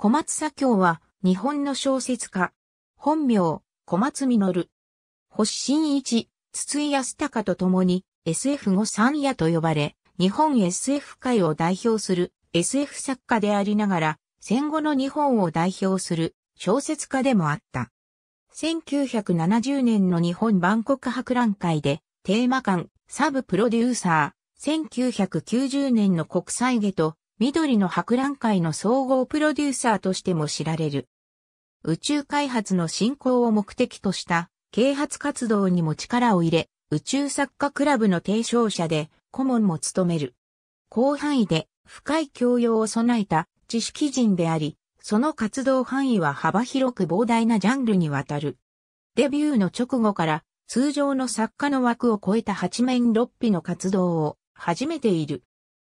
小松左京は、日本の小説家。本名、小松実。星新一、筒井康隆と共に、SF5 三夜と呼ばれ、日本 SF 界を代表する SF 作家でありながら、戦後の日本を代表する小説家でもあった。1970年の日本万国博覧会で、テーマ館、サブプロデューサー、1990年の国際下と、緑の博覧会の総合プロデューサーとしても知られる。宇宙開発の振興を目的とした啓発活動にも力を入れ、宇宙作家クラブの提唱者で顧問も務める。広範囲で深い教養を備えた知識人であり、その活動範囲は幅広く膨大なジャンルにわたる。デビューの直後から通常の作家の枠を超えた八面六臂の活動を始めている。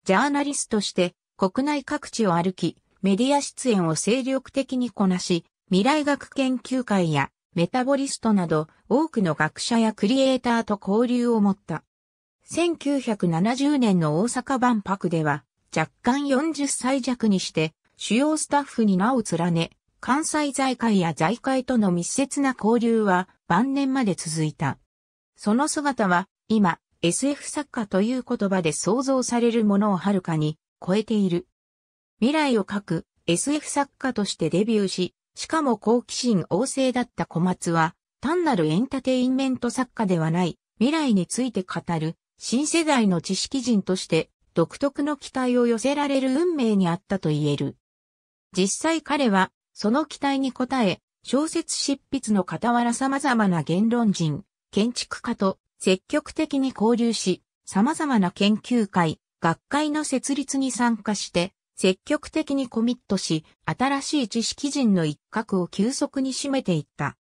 ジャーナリストして国内各地を歩き、メディア出演を精力的にこなし、未来学研究会やメタボリストなど多くの学者やクリエイターと交流を持った。1970年の大阪万博では若干40歳弱にして主要スタッフに名を連ね、関西財界や財界との密接な交流は晩年まで続いた。その姿は今 SF 作家という言葉で想像されるものをはるかに超えている。未来を書く SF 作家としてデビューし、しかも好奇心旺盛だった小松は、単なるエンターテインメント作家ではない、未来について語る、新世代の知識人として、独特の期待を寄せられる運命にあったと言える。実際彼は、その期待に応え、小説執筆の傍ら様々な言論人、建築家と積極的に交流し、様々な研究会、学会の設立に参加して、積極的にコミットし、新しい知識人の一角を急速に占めていった。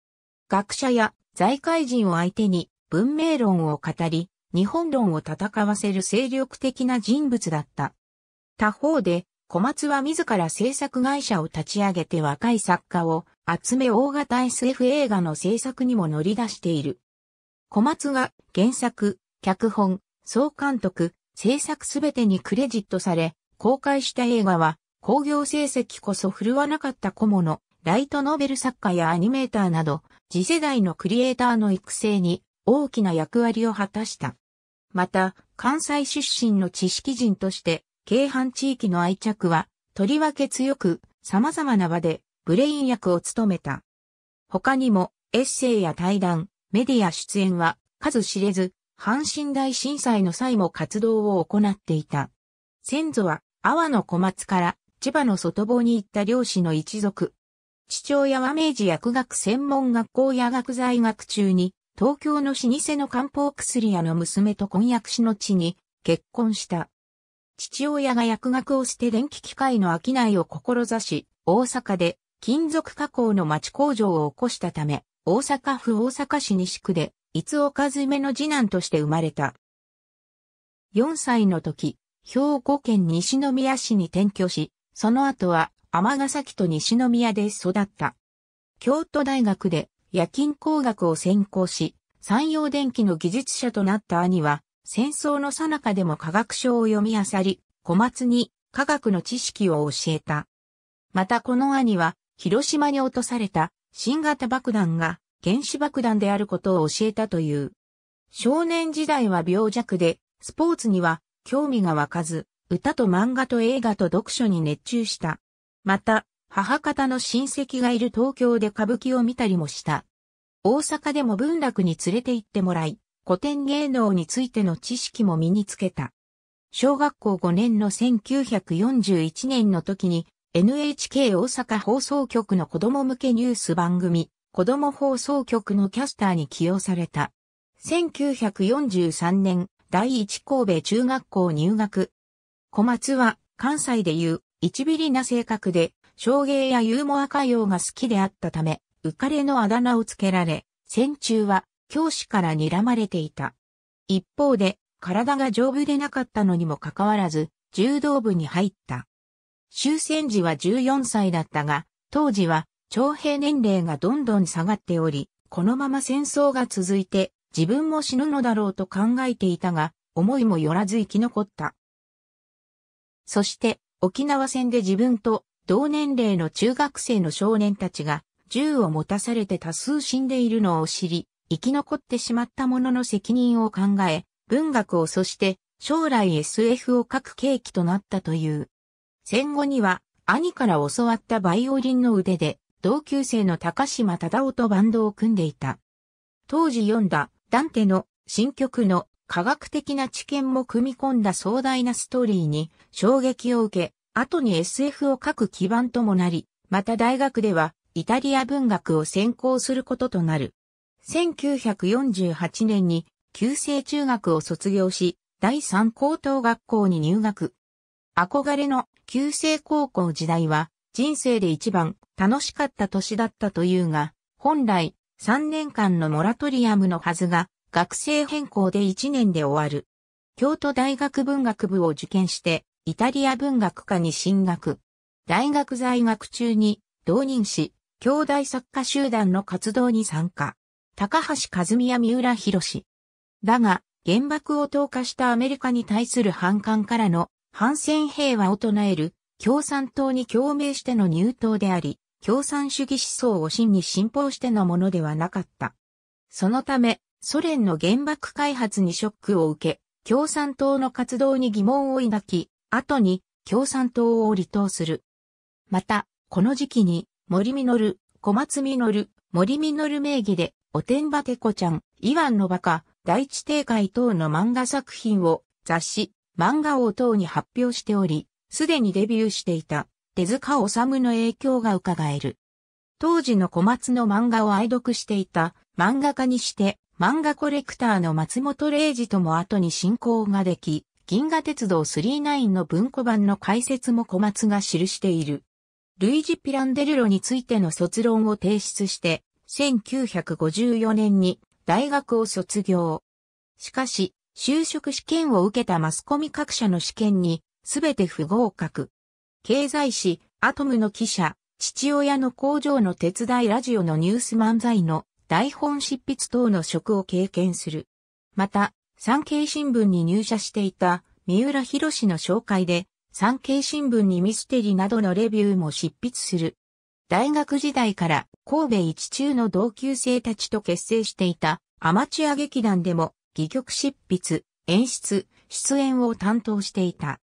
学者や財界人を相手に文明論を語り、日本論を戦わせる精力的な人物だった。他方で、小松は自ら制作会社を立ち上げて若い作家を集め大型 SF 映画の制作にも乗り出している。小松が原作、脚本、総監督、制作すべてにクレジットされ、公開した映画は、興行成績こそ振るわなかった顧のライトノベル作家やアニメーターなど、次世代のクリエイターの育成に大きな役割を果たした。また、関西出身の知識人として、京阪地域の愛着は、とりわけ強く、様々な場で、ブレイン役を務めた。他にも、エッセイや対談、メディア出演は、数知れず、阪神大震災の際も活動を行っていた。先祖は、阿波の小松から千葉の外房に行った漁師の一族。父親は明治薬学専門学校や学剤学中に、東京の老舗の漢方薬屋の娘と婚約しの地に結婚した。父親が薬学を捨て電気機械の商いを志し、大阪で金属加工の町工場を起こしたため、大阪府大阪市西区でいつおかずめの次男として生まれた。4歳の時、兵庫県西宮市に転居し、その後は尼崎と西宮で育った。京都大学で夜勤工学を専攻し、山陽電機の技術者となった兄は、戦争の最中でも科学書を読み漁り、小松に科学の知識を教えた。またこの兄は、広島に落とされた新型爆弾が原子爆弾であることを教えたという。少年時代は病弱で、スポーツには興味が湧かず、歌と漫画と映画と読書に熱中した。また、母方の親戚がいる東京で歌舞伎を見たりもした。大阪でも文楽に連れて行ってもらい、古典芸能についての知識も身につけた。小学校5年の1941年の時に NHK 大阪放送局の子供向けニュース番組子供放送局のキャスターに起用された。1943年、第一神戸中学校入学。小松は関西でいう一ビリな性格で、陶芸やユーモア歌謡が好きであったため、浮かれのあだ名をつけられ、戦中は教師から睨まれていた。一方で、体が丈夫でなかったのにもかかわらず、柔道部に入った。終戦時は14歳だったが、当時は徴兵年齢がどんどん下がっており、このまま戦争が続いて自分も死ぬのだろうと考えていたが、思いもよらず生き残った。そして沖縄戦で自分と同年齢の中学生の少年たちが銃を持たされて多数死んでいるのを知り、生き残ってしまった者の責任を考え、文学をそして将来 SF を書く契機となったという。戦後には兄から教わったバイオリンの腕で同級生の高島忠夫とバンドを組んでいた。当時読んだダンテの新曲の科学的な知見も組み込んだ壮大なストーリーに衝撃を受け、後に SF を書く基盤ともなり、また大学ではイタリア文学を専攻することとなる。1948年に旧制中学を卒業し、第三高等学校に入学。憧れの旧制高校時代は人生で一番楽しかった年だったというが、本来3年間のモラトリアムのはずが、学生変更で1年で終わる。京都大学文学部を受験して、イタリア文学科に進学。大学在学中に、同人誌、兄弟作家集団の活動に参加。高橋和美や三浦博士。だが、原爆を投下したアメリカに対する反感からの反戦平和を唱える共産党に共鳴しての入党であり、共産主義思想を真に信奉してのものではなかった。そのため、ソ連の原爆開発にショックを受け、共産党の活動に疑問を抱き、後に共産党を離党する。また、この時期に森実、小松実、森実名義で、おてんばてこちゃん、イワンのバカ、第一定界等の漫画作品を雑誌、漫画王等に発表しており、すでにデビューしていた。手塚治虫の影響が伺える。当時の小松の漫画を愛読していた漫画家にして漫画コレクターの松本零士とも後に進行ができ、銀河鉄道39の文庫版の解説も小松が記している。ルイジ・ピランデルロについての卒論を提出して、1954年に大学を卒業。しかし、就職試験を受けたマスコミ各社の試験に、すべて不合格。経済誌、アトムの記者、父親の工場の手伝いラジオのニュース漫才の台本執筆等の職を経験する。また、産経新聞に入社していた三浦博士の紹介で、産経新聞にミステリなどのレビューも執筆する。大学時代から神戸一中の同級生たちと結成していたアマチュア劇団でも戯曲執筆、演出、出演を担当していた。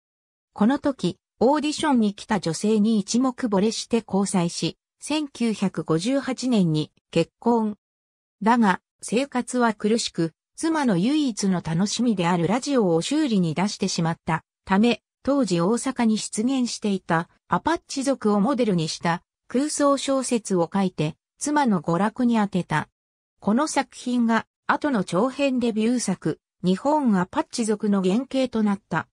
この時、オーディションに来た女性に一目惚れして交際し、1958年に結婚。だが、生活は苦しく、妻の唯一の楽しみであるラジオを修理に出してしまったため、当時大阪に出現していたアパッチ族をモデルにした空想小説を書いて、妻の娯楽に当てた。この作品が後の長編デビュー作、日本アパッチ族の原型となった。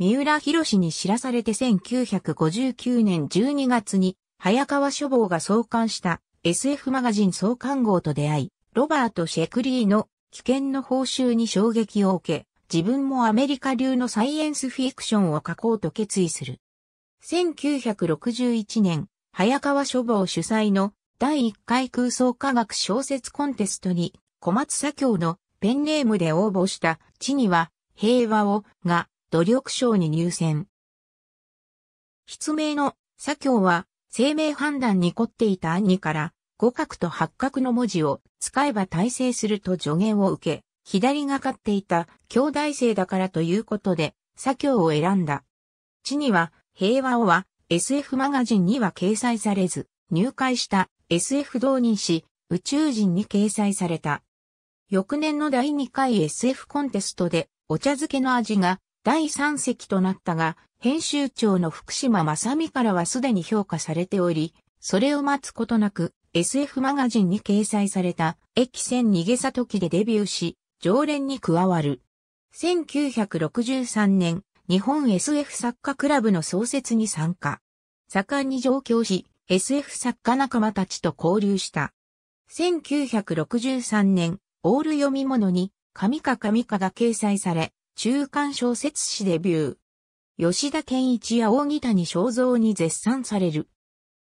三浦博士に知らされて1959年12月に、早川書房が創刊した SF マガジン創刊号と出会い、ロバート・シェクリーの危険の報酬に衝撃を受け、自分もアメリカ流のサイエンスフィクションを書こうと決意する。1961年、早川書房主催の第1回空想科学小説コンテストに小松左京のペンネームで応募した地には平和をが努力賞に入選。筆名の左京は、生命判断に凝っていた兄から、五角と八角の文字を使えば大成すると助言を受け、左がかっていた兄弟生だからということで、左京を選んだ。地には、平和をは、SF マガジンには掲載されず、入会した SF 同人誌、宇宙人に掲載された。翌年の第2回 SF コンテストで、お茶漬けの味が第3席となったが、編集長の福島正美からはすでに評価されており、それを待つことなく SF マガジンに掲載された駅線逃げ里記でデビューし、常連に加わる。1963年、日本 SF 作家クラブの創設に参加。盛んに上京し、SF 作家仲間たちと交流した。1963年、オール読み物に、神か神かが掲載され、中間小説誌デビュー。吉田健一や大木谷正造に絶賛される。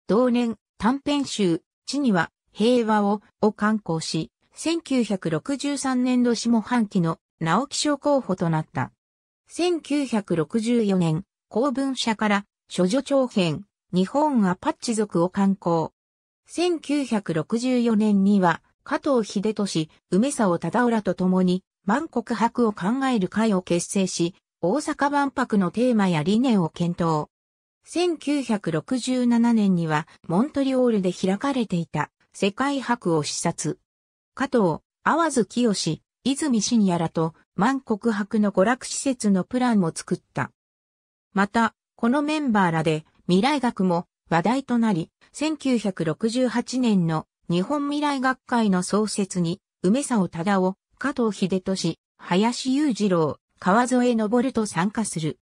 同年、短編集、地には平和を、を刊行し、1963年度下半期の直木賞候補となった。1964年、公文社から、諸女長編、日本アパッチ族を刊行。1964年には、加藤秀俊、梅沢忠浦と共に、万国博を考える会を結成し、大阪万博のテーマや理念を検討。1967年にはモントリオールで開かれていた世界博を視察。加藤、淡津清、泉信也らと万国博の娯楽施設のプランも作った。また、このメンバーらで未来学も話題となり、1968年の日本未来学会の創設に梅沢忠夫、加藤秀俊、林雄二郎、川添昇と参加する。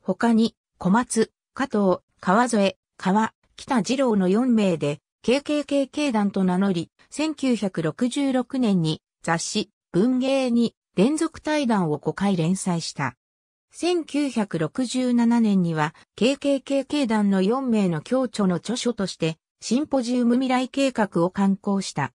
他に、小松、加藤、川添、川、北二郎の4名で、KKKK 団と名乗り、1966年に雑誌、文芸に連続対談を5回連載した。1967年には KKKK 団の4名の共著の著書としてシンポジウム未来計画を刊行した。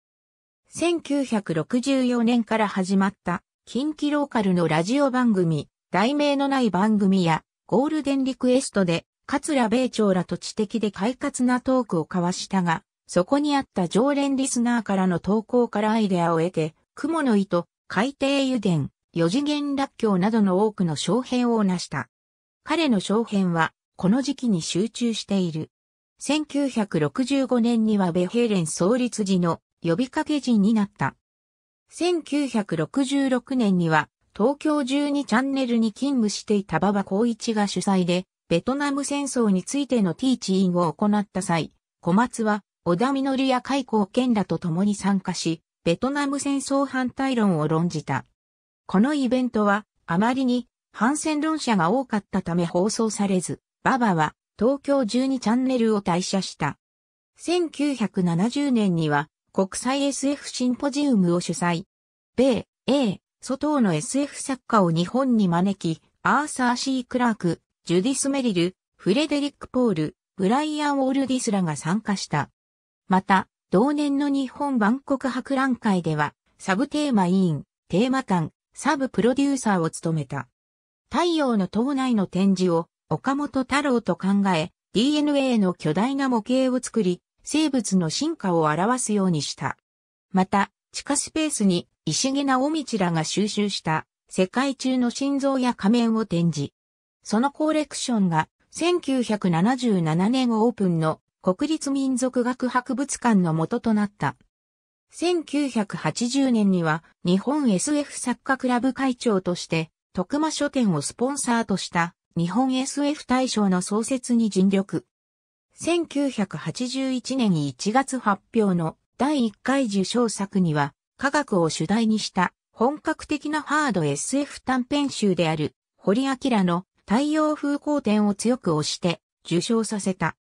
1964年から始まった近畿ローカルのラジオ番組、題名のない番組やゴールデンリクエストで桂米朝らと知的で快活なトークを交わしたが、そこにあった常連リスナーからの投稿からアイデアを得て、雲の糸、海底油田、四次元落橋などの多くの小編を成した。彼の小編は、この時期に集中している。1965年にはベヘーレン創立時の呼びかけ人になった。1966年には東京12チャンネルに勤務していた馬場光一が主催で、ベトナム戦争についてのティーチインを行った際、小松は小田実や海溝健らと共に参加し、ベトナム戦争反対論を論じた。このイベントは、あまりに反戦論者が多かったため放送されず、馬場は東京12チャンネルを退社した。1970年には国際 SF シンポジウムを主催。米、英、外党の SF 作家を日本に招き、アーサー・シー・クラーク、ジュディス・メリル、フレデリック・ポール、ブライアン・ウォルディスらが参加した。また、同年の日本万国博覧会では、サブテーマ委員、テーマ館、サブプロデューサーを務めた。太陽の島内の展示を岡本太郎と考え、DNA の巨大な模型を作り、生物の進化を表すようにした。また、地下スペースに石毛み道らが収集した世界中の心臓や仮面を展示。そのコレクションが1977年オープンの国立民族学博物館の元となった。1980年には日本 SF 作家クラブ会長として徳間書店をスポンサーとした日本 SF 大賞の創設に尽力。1981年1月発表の第1回受賞作には、科学を主題にした本格的なハード SF 短編集である堀明の太陽風光点を強く推して受賞させた。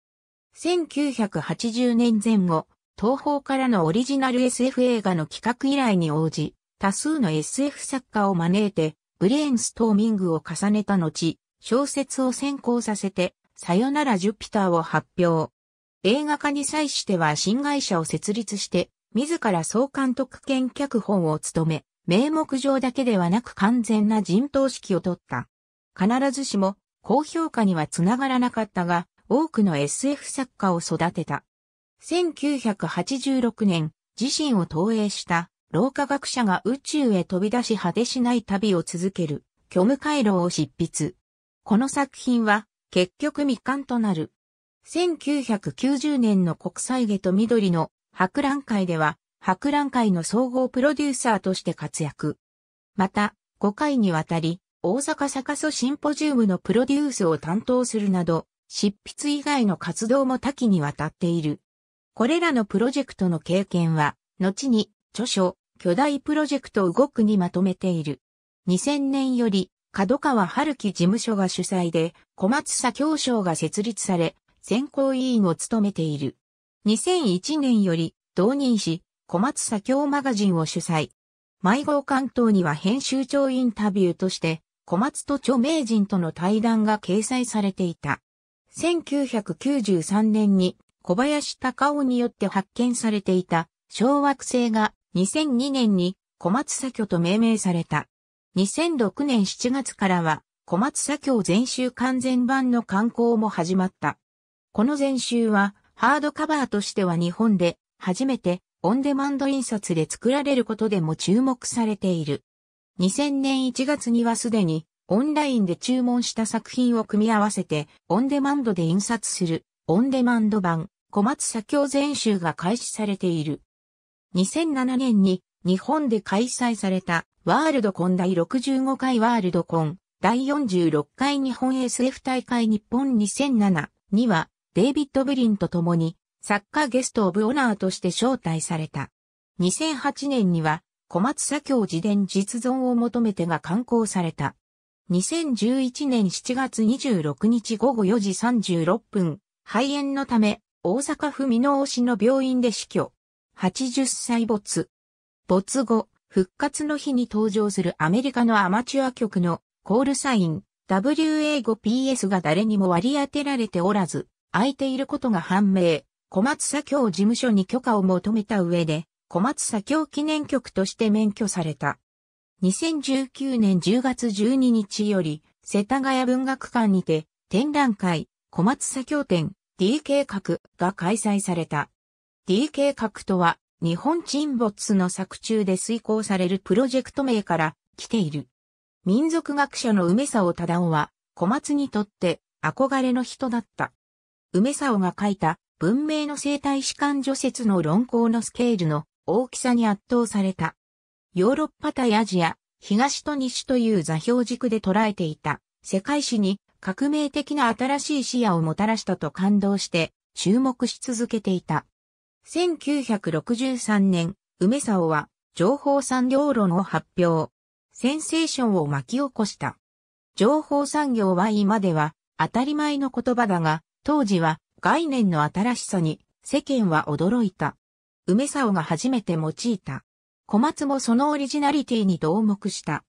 1980年前後、東方からのオリジナル SF 映画の企画依頼に応じ、多数の SF 作家を招いて、ブレーンストーミングを重ねた後、小説を先行させて、さよならジュピターを発表。映画化に際しては新会社を設立して、自ら総監督兼脚本を務め、名目上だけではなく完全な人頭指揮を取った。必ずしも高評価にはつながらなかったが、多くの SF 作家を育てた。1986年、自身を投影した老科学者が宇宙へ飛び出し果てしない旅を続ける虚無回廊を執筆。この作品は結局未完となる。1990年の国際下と緑の博覧会では、博覧会の総合プロデューサーとして活躍。また、5回にわたり、大阪坂ソシンポジウムのプロデュースを担当するなど、執筆以外の活動も多岐にわたっている。これらのプロジェクトの経験は、後に、著書、巨大プロジェクト動くにまとめている。2000年より、角川春樹事務所が主催で、小松左京賞が設立され、選考委員を務めている。2001年より、同入し、小松左京マガジンを主催。毎号関東には編集長インタビューとして、小松と著名人との対談が掲載されていた。1993年に小林隆夫によって発見されていた小惑星が2002年に小松左京と命名された。2006年7月からは、小松左京全集完全版の刊行も始まった。この全集は、ハードカバーとしては日本で、初めて、オンデマンド印刷で作られることでも注目されている。2000年1月にはすでに、オンラインで注文した作品を組み合わせて、オンデマンドで印刷する、オンデマンド版、小松左京全集が開始されている。2007年に日本で開催されたワールドコン第65回ワールドコン、第46回日本 SF 大会日本2007には、デイビッド・ブリンと共に、作家ゲスト・オブ・オナーとして招待された。2008年には、小松左京自伝実存を求めてが刊行された。2011年7月26日午後4時36分、肺炎のため、大阪府箕面市の病院で死去。80歳没。没後、復活の日に登場するアメリカのアマチュア局のコールサイン WA5PS が誰にも割り当てられておらず、空いていることが判明。小松左京事務所に許可を求めた上で、小松左京記念局として免許された。2019年10月12日より、世田谷文学館にて、展覧会、小松左京展、D k 閣が開催された。D k 閣とは、日本沈没の作中で遂行されるプロジェクト名から来ている。民族学者の梅沢忠夫は、小松にとって憧れの人だった。梅沢が書いた文明の生態史観除雪の論考のスケールの大きさに圧倒された。ヨーロッパ対アジア、東と西という座標軸で捉えていた世界史に革命的な新しい視野をもたらしたと感動して注目し続けていた。1963年、梅沢は情報産業論を発表。センセーションを巻き起こした。情報産業は今では当たり前の言葉だが、当時は概念の新しさに世間は驚いた。梅沢が初めて用いた。小松もそのオリジナリティに同目した。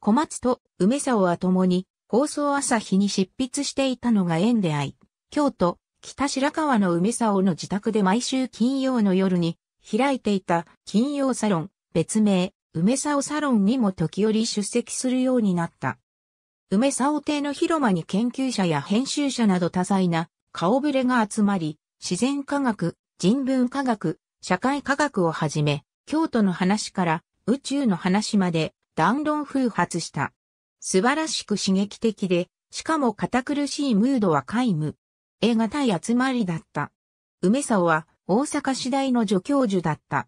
小松と梅沢は共に放送朝日に執筆していたのが縁であり、京都北白川の梅沢の自宅で毎週金曜の夜に開いていた金曜サロン、別名、梅沢サロンにも時折出席するようになった。梅沢邸の広間に研究者や編集者など多彩な顔ぶれが集まり、自然科学、人文科学、社会科学をはじめ、京都の話から宇宙の話まで談論風発した。素晴らしく刺激的で、しかも堅苦しいムードは皆無。得難い集まりだった。梅沢は大阪市大の助教授だった。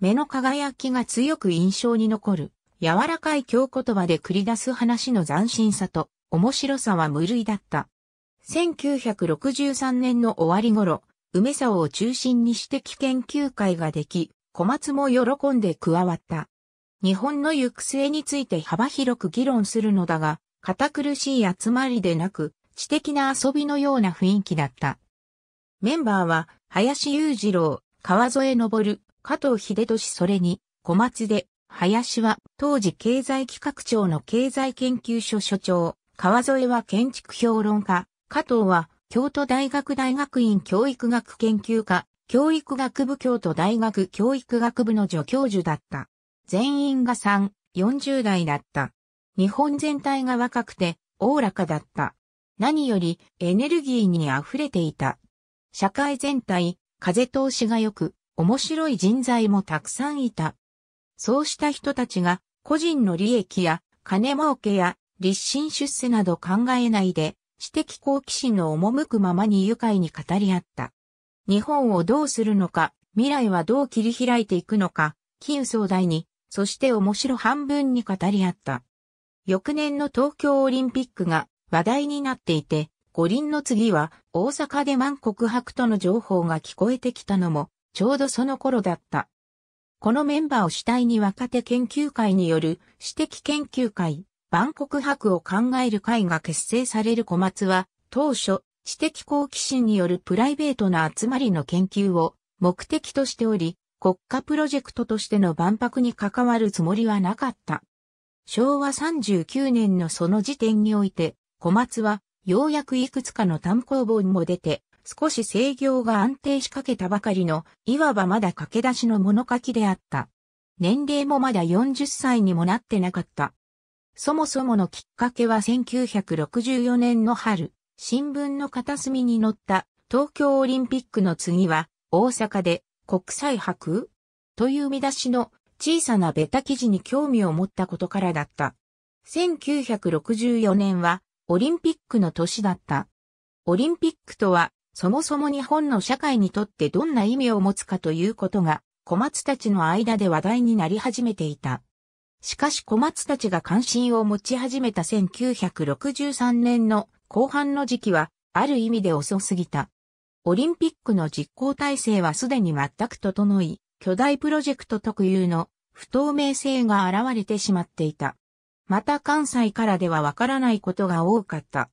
目の輝きが強く印象に残る、柔らかい京言葉で繰り出す話の斬新さと面白さは無類だった。1963年の終わり頃、梅沢を中心に指摘研究会ができ、小松も喜んで加わった。日本の行く末について幅広く議論するのだが、堅苦しい集まりでなく、知的な遊びのような雰囲気だった。メンバーは、林裕二郎、川添昇、加藤秀俊それに、小松で、林は当時経済企画庁の経済研究所所長、川添は建築評論家、加藤は京都大学大学院教育学研究科、教育学部京都大学教育学部の助教授だった。全員が3、40代だった。日本全体が若くて、おおらかだった。何よりエネルギーに溢れていた。社会全体、風通しが良く、面白い人材もたくさんいた。そうした人たちが個人の利益や金儲けや立身出世など考えないで、知的好奇心の赴くままに愉快に語り合った。日本をどうするのか、未来はどう切り開いていくのか、金総大に、そして面白半分に語り合った。翌年の東京オリンピックが話題になっていて、五輪の次は大阪で万国博との情報が聞こえてきたのもちょうどその頃だった。このメンバーを主体に若手研究会による私的研究会、万国博を考える会が結成される小松は当初知的好奇心によるプライベートな集まりの研究を目的としており国家プロジェクトとしての万博に関わるつもりはなかった。昭和39年のその時点において、小松は、ようやくいくつかの単行本も出て、少し制御が安定しかけたばかりの、いわばまだ駆け出しの物書きであった。年齢もまだ40歳にもなってなかった。そもそものきっかけは1964年の春、新聞の片隅に載った東京オリンピックの次は大阪で国際博という見出しの小さなベタ記事に興味を持ったことからだった。1964年はオリンピックの年だった。オリンピックとは、そもそも日本の社会にとってどんな意味を持つかということが、小松たちの間で話題になり始めていた。しかし小松たちが関心を持ち始めた1963年の後半の時期は、ある意味で遅すぎた。オリンピックの実行体制はすでに全く整い、巨大プロジェクト特有の不透明性が現れてしまっていた。また関西からではわからないことが多かった。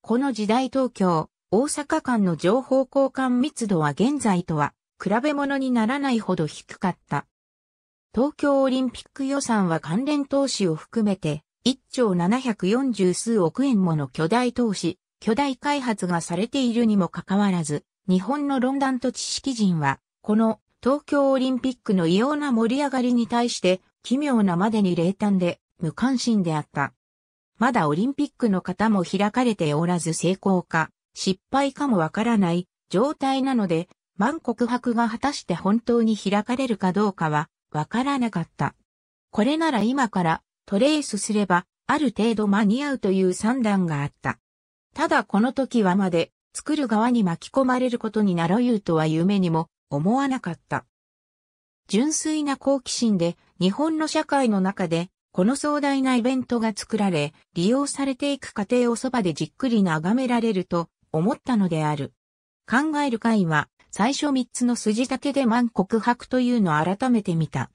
この時代東京、大阪間の情報交換密度は現在とは比べ物にならないほど低かった。東京オリンピック予算は関連投資を含めて1兆740数億円もの巨大投資、巨大開発がされているにもかかわらず、日本の論壇と知識人は、この東京オリンピックの異様な盛り上がりに対して奇妙なまでに冷淡で無関心であった。まだオリンピックの方も開かれておらず成功か、失敗かもわからない状態なので、万国博が果たして本当に開かれるかどうかはわからなかった。これなら今からトレースすればある程度間に合うという算段があった。ただこの時はまで作る側に巻き込まれることになろうとは夢にも思わなかった。純粋な好奇心で日本の社会の中でこの壮大なイベントが作られ、利用されていく過程をそばでじっくり眺められると思ったのである。考える会は、最初三つの筋立てで万国博というのを改めて見た。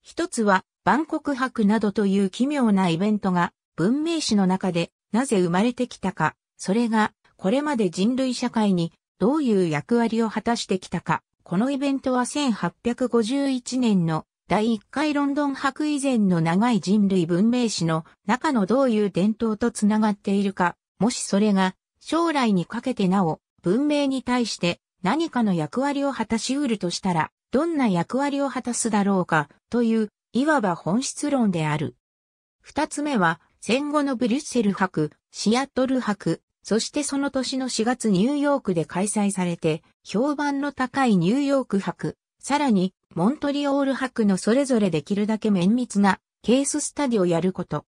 一つは、万国博などという奇妙なイベントが、文明史の中でなぜ生まれてきたか、それが、これまで人類社会にどういう役割を果たしてきたか。このイベントは1851年の第1回ロンドン博以前の長い人類文明史の中のどういう伝統とつながっているか、もしそれが将来にかけてなお文明に対して何かの役割を果たし得るとしたら、どんな役割を果たすだろうかという、いわば本質論である。二つ目は、戦後のブリュッセル博、シアトル博、そしてその年の4月ニューヨークで開催されて、評判の高いニューヨーク博、さらにモントリオール博のそれぞれできるだけ綿密なケーススタディをやること。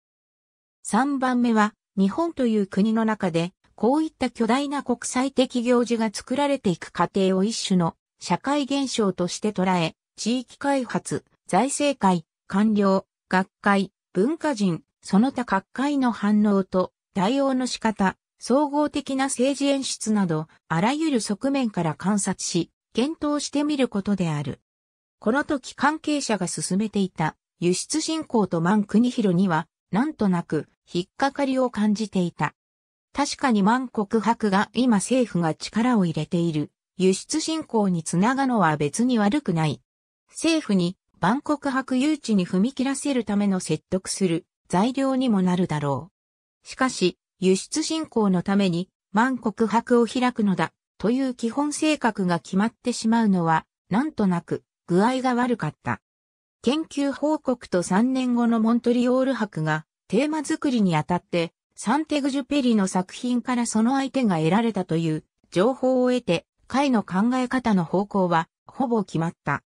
3番目は、日本という国の中で、こういった巨大な国際的行事が作られていく過程を一種の社会現象として捉え、地域開発、財政界、官僚、学会、文化人、その他各界の反応と対応の仕方、総合的な政治演出など、あらゆる側面から観察し、検討してみることである。この時関係者が進めていた輸出振興と万国広には、なんとなく引っかかりを感じていた。確かに万国博が今政府が力を入れている輸出振興につながのは別に悪くない。政府に万国博誘致に踏み切らせるための説得する材料にもなるだろう。しかし、輸出振興のために万国博を開くのだという基本性格が決まってしまうのは、なんとなく具合が悪かった。研究報告と3年後のモントリオール博がテーマ作りにあたってサンテグジュペリの作品からその相手が得られたという情報を得て会の考え方の方向はほぼ決まった。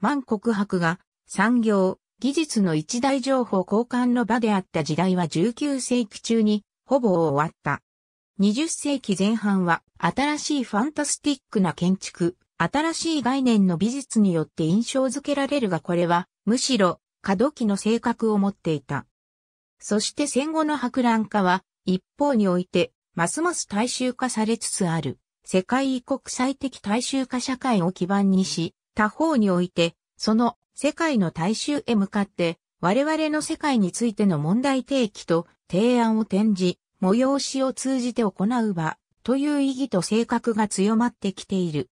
万国博が産業、技術の一大情報交換の場であった時代は19世紀中にほぼ終わった。20世紀前半は新しいファンタスティックな建築、新しい概念の美術によって印象づけられるがこれは、むしろ、過渡期の性格を持っていた。そして戦後の博覧化は、一方において、ますます大衆化されつつある、世界国際的大衆化社会を基盤にし、他方において、その世界の大衆へ向かって、我々の世界についての問題提起と提案を展示、催しを通じて行う場という意義と性格が強まってきている。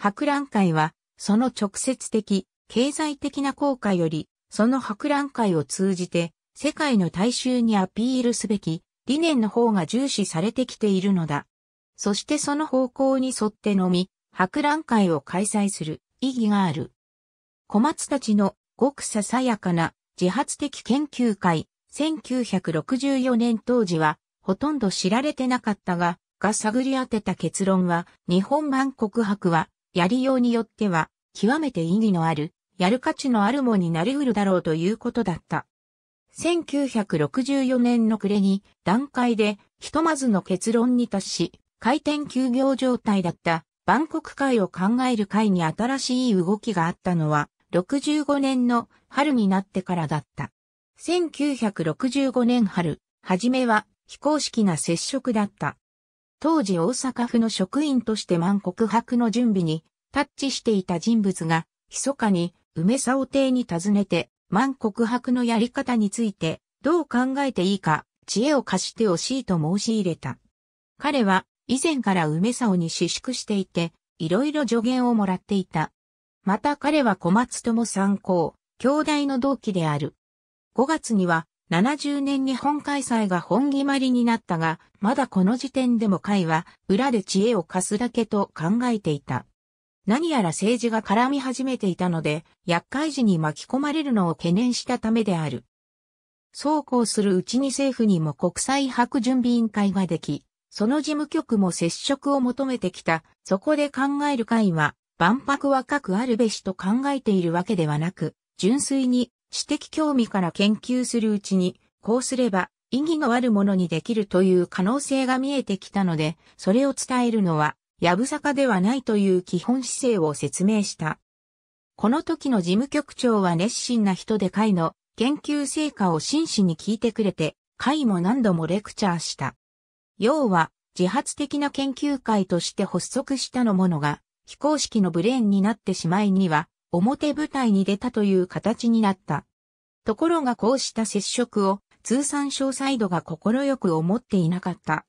博覧会は、その直接的、経済的な効果より、その博覧会を通じて、世界の大衆にアピールすべき、理念の方が重視されてきているのだ。そしてその方向に沿ってのみ、博覧会を開催する意義がある。小松たちのごくささやかな自発的研究会、1964年当時はほとんど知られてなかったが、が探り当てた結論は日本万国博はやりようによっては、極めて意義のある、やる価値のあるものになりうるだろうということだった。1964年の暮れに、段階で、ひとまずの結論に達し、開店休業状態だった、万国会を考える会に新しい動きがあったのは、65年の春になってからだった。1965年春、はじめは非公式な接触だった。当時大阪府の職員として万国博の準備にタッチしていた人物が、密かに梅沢邸に訪ねて、万国博のやり方について、どう考えていいか、知恵を貸してほしいと申し入れた。彼は、以前から梅沢に私縮していて、いろいろ助言をもらっていた。また彼は小松友参考、兄弟の同期である。5月には、70年に本開催が本決まりになったが、まだこの時点でも会は裏で知恵を貸すだけと考えていた。何やら政治が絡み始めていたので、厄介時に巻き込まれるのを懸念したためである。そうこうするうちに政府にも国際白準備委員会ができ、その事務局も接触を求めてきた。そこで考える会は、万博は各あるべしと考えているわけではなく、純粋に知的興味から研究するうちに、こうすれば意義のあるものにできるという可能性が見えてきたので、それを伝えるのは、やぶさかではないという基本姿勢を説明した。この時の事務局長は熱心な人で会の研究成果を真摯に聞いてくれて、会も何度もレクチャーした。要は、自発的な研究会として発足したのものが、非公式のブレーンになってしまいには、表舞台に出たという形になった。ところがこうした接触を通産省サイドが快く思っていなかった。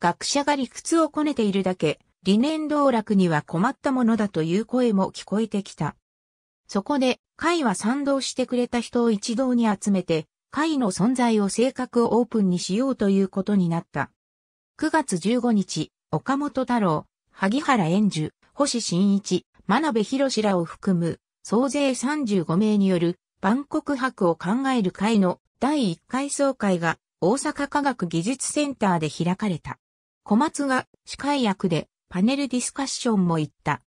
学者が理屈をこねているだけ、理念道楽には困ったものだという声も聞こえてきた。そこで、会は賛同してくれた人を一堂に集めて、会の存在を性格をオープンにしようということになった。9月15日、岡本太郎、萩原円樹、星新一、真鍋博らを含む総勢35名による万国博を考える会の第1回総会が大阪科学技術センターで開かれた。小松が司会役でパネルディスカッションも行った。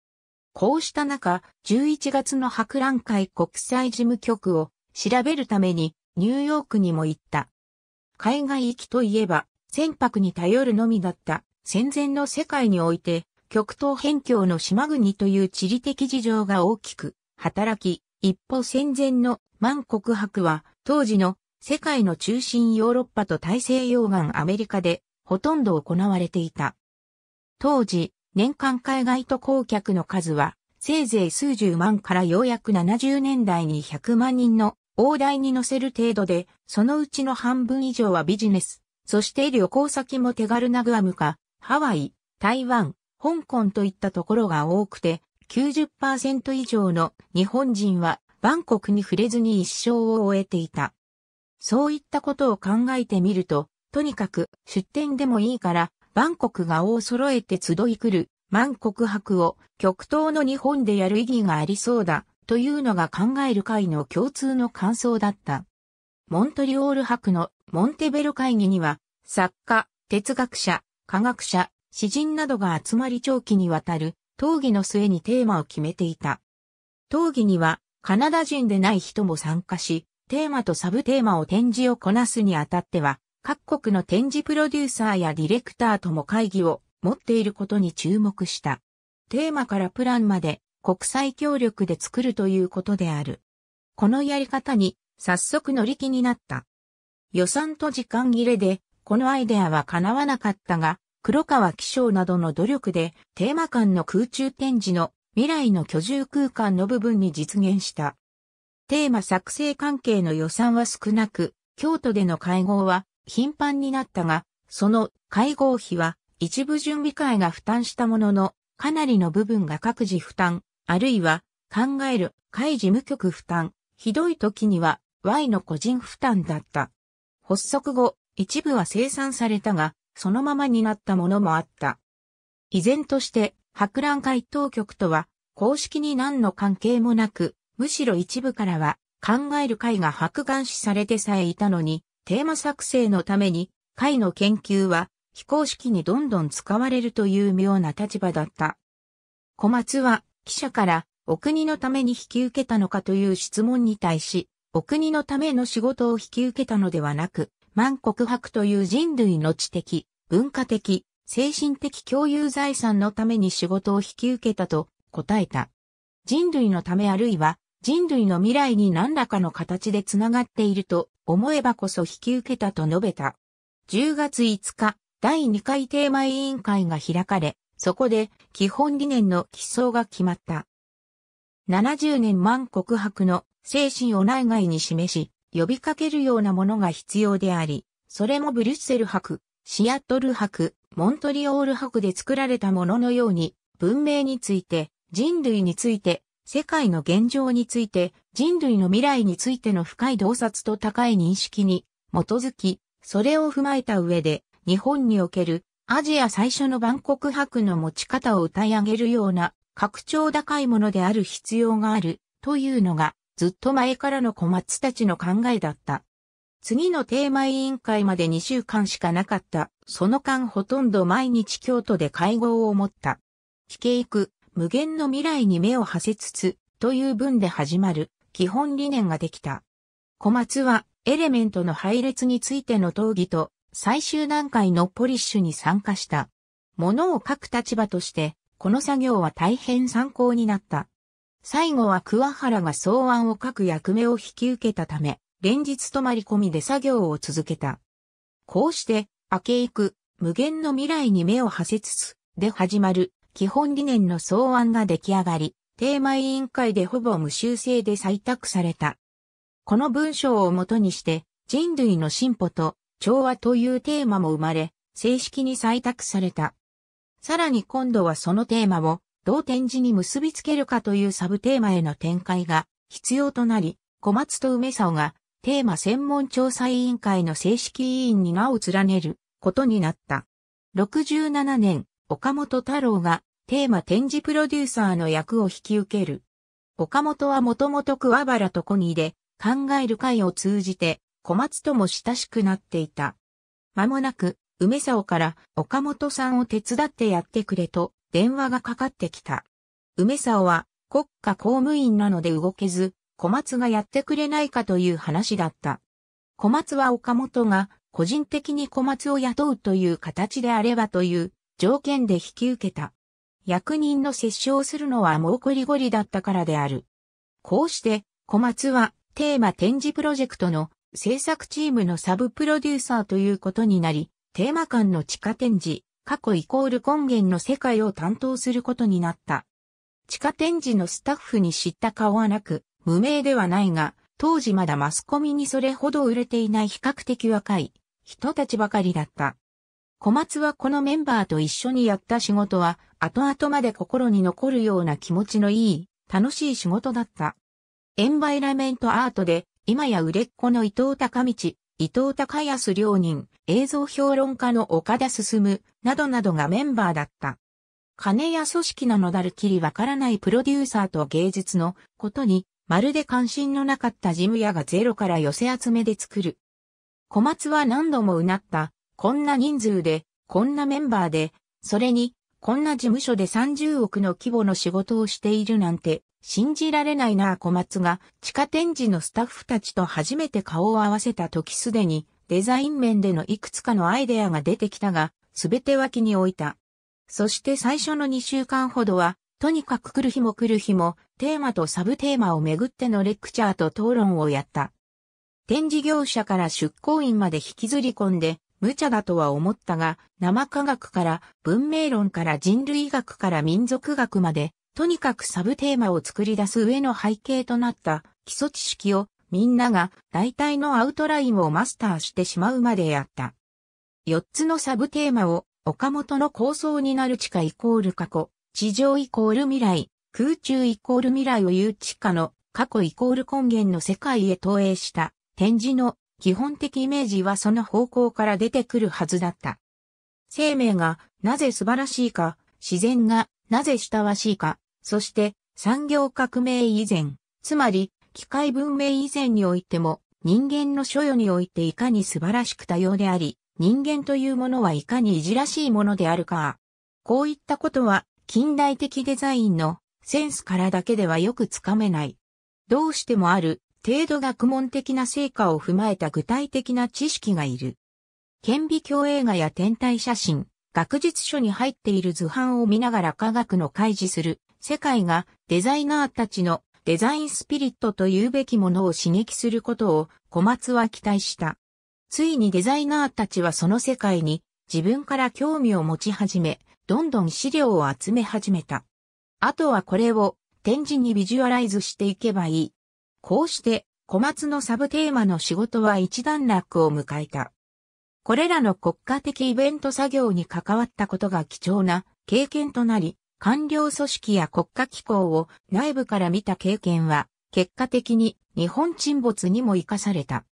こうした中、11月の博覧会国際事務局を調べるためにニューヨークにも行った。海外行きといえば船舶に頼るのみだった戦前の世界において極東辺境の島国という地理的事情が大きく働き、一歩戦前の万国博は当時の世界の中心ヨーロッパと大西洋岸アメリカでほとんど行われていた。当時、年間海外渡航客の数はせいぜい数十万からようやく70年代に100万人の大台に乗せる程度で、そのうちの半分以上はビジネス、そして旅行先も手軽なグアムか、ハワイ、台湾、香港といったところが多くて、90%以上の日本人はバンコクに触れずに一生を終えていた。そういったことを考えてみると、とにかく出店でもいいから、バンコクが大揃えて集い来る、万国博を極東の日本でやる意義がありそうだ、というのが考える会の共通の感想だった。モントリオール博のモンテベル会議には、作家、哲学者、科学者、詩人などが集まり長期にわたる討議の末にテーマを決めていた。討議にはカナダ人でない人も参加し、テーマとサブテーマを展示をこなすにあたっては、各国の展示プロデューサーやディレクターとも会議を持っていることに注目した。テーマからプランまで国際協力で作るということである。このやり方に早速乗り気になった。予算と時間切れで、このアイデアは叶わなかったが、黒川気象などの努力で、テーマ館の空中展示の未来の居住空間の部分に実現した。テーマ作成関係の予算は少なく、京都での会合は頻繁になったが、その会合費は一部準備会が負担したものの、かなりの部分が各自負担、あるいは考える会事務局負担、ひどい時には Y の個人負担だった。発足後、一部は生産されたが、そのままになったものもあった。依然として、博覧会当局とは、公式に何の関係もなく、むしろ一部からは、考える会が白眼視されてさえいたのに、テーマ作成のために、会の研究は、非公式にどんどん使われるという妙な立場だった。小松は、記者から、お国のために引き受けたのかという質問に対し、お国のための仕事を引き受けたのではなく、万国博という人類の知的、文化的、精神的共有財産のために仕事を引き受けたと答えた。人類のためあるいは人類の未来に何らかの形でつながっていると思えばこそ引き受けたと述べた。10月5日、第2回テーマ委員会が開かれ、そこで基本理念の起草が決まった。70年万国博の精神を内外に示し、呼びかけるようなものが必要であり、それもブリュッセル博、シアトル博、モントリオール博で作られたもののように、文明について、人類について、世界の現状について、人類の未来についての深い洞察と高い認識に基づき、それを踏まえた上で、日本におけるアジア最初の万国博の持ち方を歌い上げるような、拡張高いものである必要があるというのが、ずっと前からの小松たちの考えだった。次のテーマ委員会まで2週間しかなかった。その間ほとんど毎日京都で会合を持った。引け行く、無限の未来に目を馳せつつ、という文で始まる、基本理念ができた。小松は、エレメントの配列についての討議と、最終段階のポリッシュに参加した。ものを書く立場として、この作業は大変参考になった。最後は桑原が草案を書く役目を引き受けたため、連日泊まり込みで作業を続けた。こうして、明けいく、無限の未来に目を馳せつつ、で始まる、基本理念の草案が出来上がり、テーマ委員会でほぼ無修正で採択された。この文章をもとにして、人類の進歩と調和というテーマも生まれ、正式に採択された。さらに今度はそのテーマを同展示に結びつけるかというサブテーマへの展開が必要となり、小松と梅沢がテーマ専門調査委員会の正式委員に名を連ねることになった。67年、岡本太郎がテーマ展示プロデューサーの役を引き受ける。岡本はもともと桑原とコニーで考える会を通じて小松とも親しくなっていた。間もなく、梅沢から岡本さんを手伝ってやってくれと電話がかかってきた。梅沢は国家公務員なので動けず、小松がやってくれないかという話だった。小松は岡本が個人的に小松を雇うという形であればという条件で引き受けた。役人の接触をするのはもうこりごりだったからである。こうして小松はテーマ展示プロジェクトの制作チームのサブプロデューサーということになり、テーマ館の地下展示、過去イコール根源の世界を担当することになった。地下展示のスタッフに知った顔はなく、無名ではないが、当時まだマスコミにそれほど売れていない比較的若い人たちばかりだった。小松はこのメンバーと一緒にやった仕事は、後々まで心に残るような気持ちのいい、楽しい仕事だった。エンバイラメントアートで、今や売れっ子の伊藤隆道、伊藤孝康両人、映像評論家の岡田進、などなどがメンバーだった。金や組織ののだるきりわからないプロデューサーと芸術のことに、まるで関心のなかった事務屋がゼロから寄せ集めで作る。小松は何度もうなった、こんな人数で、こんなメンバーで、それに、こんな事務所で30億の規模の仕事をしているなんて、信じられないな小松が地下展示のスタッフたちと初めて顔を合わせた時すでにデザイン面でのいくつかのアイデアが出てきたが、すべて脇に置いた。そして最初の2週間ほどは、とにかく来る日も来る日も、テーマとサブテーマをめぐってのレクチャーと討論をやった。展示業者から出向員まで引きずり込んで、無茶だとは思ったが、生科学から文明論から人類学から民族学まで、とにかくサブテーマを作り出す上の背景となった基礎知識をみんなが大体のアウトラインをマスターしてしまうまでやった。四つのサブテーマを岡本の構想になる地下イコール過去、地上イコール未来、空中イコール未来を言う地下の過去イコール根源の世界へ投影した展示の基本的イメージはその方向から出てくるはずだった。生命がなぜ素晴らしいか、自然がなぜ親わしいか、そして産業革命以前、つまり機械文明以前においても人間の所与においていかに素晴らしく多様であり、人間というものはいかにいじらしいものであるか。こういったことは近代的デザインのセンスからだけではよくつかめない。どうしてもある程度学問的な成果を踏まえた具体的な知識がいる。顕微鏡映画や天体写真、学術書に入っている図版を見ながら科学の開示する世界がデザイナーたちのデザインスピリットというべきものを刺激することを小松は期待した。ついにデザイナーたちはその世界に自分から興味を持ち始め、どんどん資料を集め始めた。あとはこれを展示にビジュアライズしていけばいい。こうして小松のサブテーマの仕事は一段落を迎えた。これらの国家的イベント作業に関わったことが貴重な経験となり、官僚組織や国家機構を内部から見た経験は、結果的に日本沈没にも活かされた。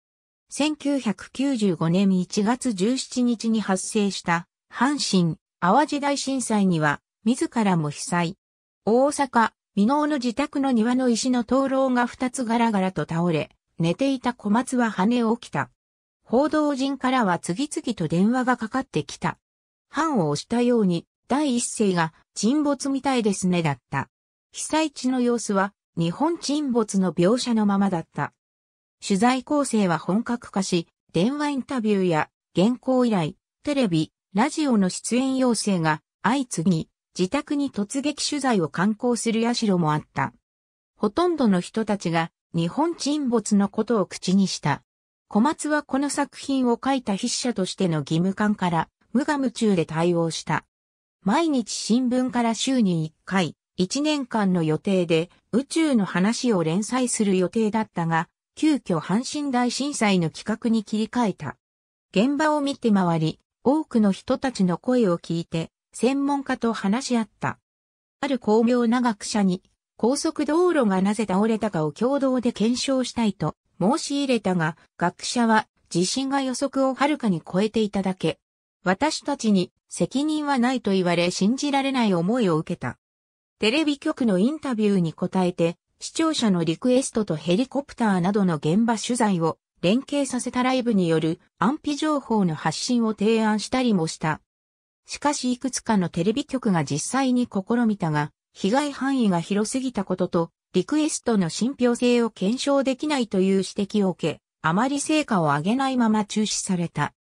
1995年1月17日に発生した阪神・淡路大震災には自らも被災。大阪・美濃の自宅の庭の石の灯籠が2つガラガラと倒れ、寝ていた小松は羽を起きた。報道陣からは次々と電話がかかってきた。班を押したように第一声が沈没みたいですねだった。被災地の様子は日本沈没の描写のままだった。取材構成は本格化し、電話インタビューや原稿依頼、テレビ、ラジオの出演要請が相次ぎ、自宅に突撃取材を観光する社もあった。ほとんどの人たちが日本沈没のことを口にした。小松はこの作品を書いた筆者としての義務感から無我夢中で対応した。毎日新聞から週に1回、1年間の予定で宇宙の話を連載する予定だったが、急遽阪神大震災の企画に切り替えた。現場を見て回り、多くの人たちの声を聞いて、専門家と話し合った。ある巧妙な学者に、高速道路がなぜ倒れたかを共同で検証したいと申し入れたが、学者は地震が予測をはるかに超えていただけ。私たちに責任はないと言われ信じられない思いを受けた。テレビ局のインタビューに答えて、視聴者のリクエストとヘリコプターなどの現場取材を連携させたライブによる安否情報の発信を提案したりもした。しかしいくつかのテレビ局が実際に試みたが、被害範囲が広すぎたことと、リクエストの信憑性を検証できないという指摘を受け、あまり成果を上げないまま中止された。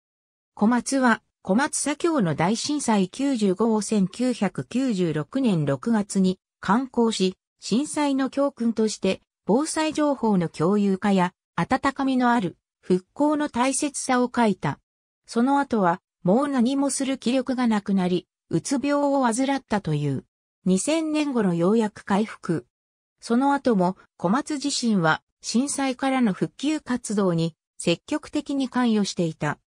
小松は小松左京の大震災95を1996年6月に刊行し、震災の教訓として防災情報の共有化や温かみのある復興の大切さを書いた。その後はもう何もする気力がなくなり、うつ病を患ったという。2000年後のようやく回復。その後も小松自身は震災からの復旧活動に積極的に関与していた。